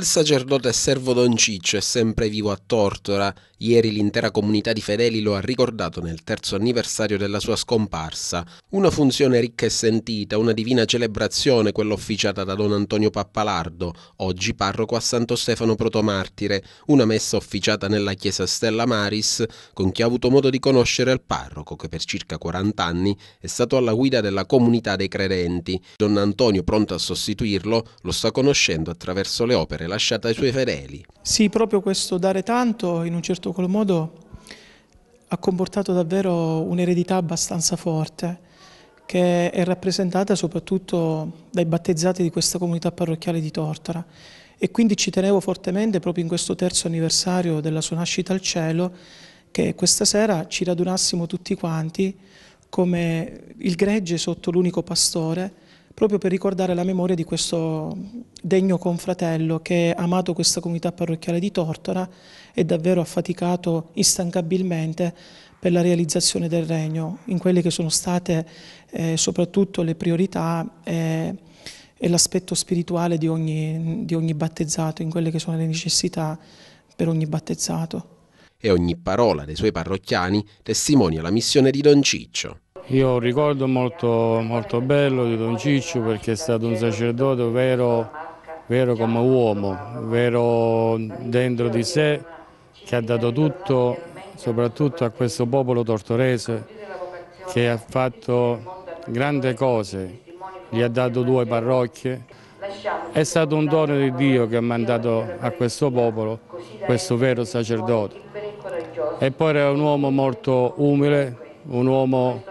Il sacerdote servo Don Ciccio è sempre vivo a Tortora. Ieri l'intera comunità di fedeli lo ha ricordato nel terzo anniversario della sua scomparsa. Una funzione ricca e sentita, una divina celebrazione, quella officiata da Don Antonio Pappalardo, oggi parroco a Santo Stefano Protomartire, una messa officiata nella chiesa Stella Maris, con chi ha avuto modo di conoscere il parroco, che per circa 40 anni è stato alla guida della comunità dei credenti. Don Antonio, pronto a sostituirlo, lo sta conoscendo attraverso le opere lasciata ai suoi fedeli. Sì, proprio questo dare tanto in un certo qual modo ha comportato davvero un'eredità abbastanza forte che è rappresentata soprattutto dai battezzati di questa comunità parrocchiale di Tortora e quindi ci tenevo fortemente proprio in questo terzo anniversario della sua nascita al cielo che questa sera ci radunassimo tutti quanti come il gregge sotto l'unico pastore proprio per ricordare la memoria di questo degno confratello che ha amato questa comunità parrocchiale di Tortora e davvero ha faticato instancabilmente per la realizzazione del regno, in quelle che sono state eh, soprattutto le priorità eh, e l'aspetto spirituale di ogni, di ogni battezzato, in quelle che sono le necessità per ogni battezzato. E ogni parola dei suoi parrocchiani testimonia la missione di Don Ciccio. Io ho un ricordo molto, molto bello di Don Ciccio perché è stato un sacerdote vero vero come uomo, vero dentro di sé, che ha dato tutto soprattutto a questo popolo tortorese che ha fatto grandi cose, gli ha dato due parrocchie. È stato un dono di Dio che ha mandato a questo popolo questo vero sacerdote. E poi era un uomo molto umile, un uomo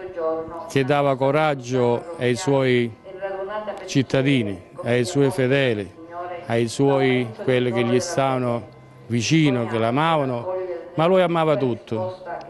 che dava coraggio ai suoi cittadini, ai suoi fedeli, ai suoi, quelli che gli stavano vicino, che l'amavano, ma lui amava tutto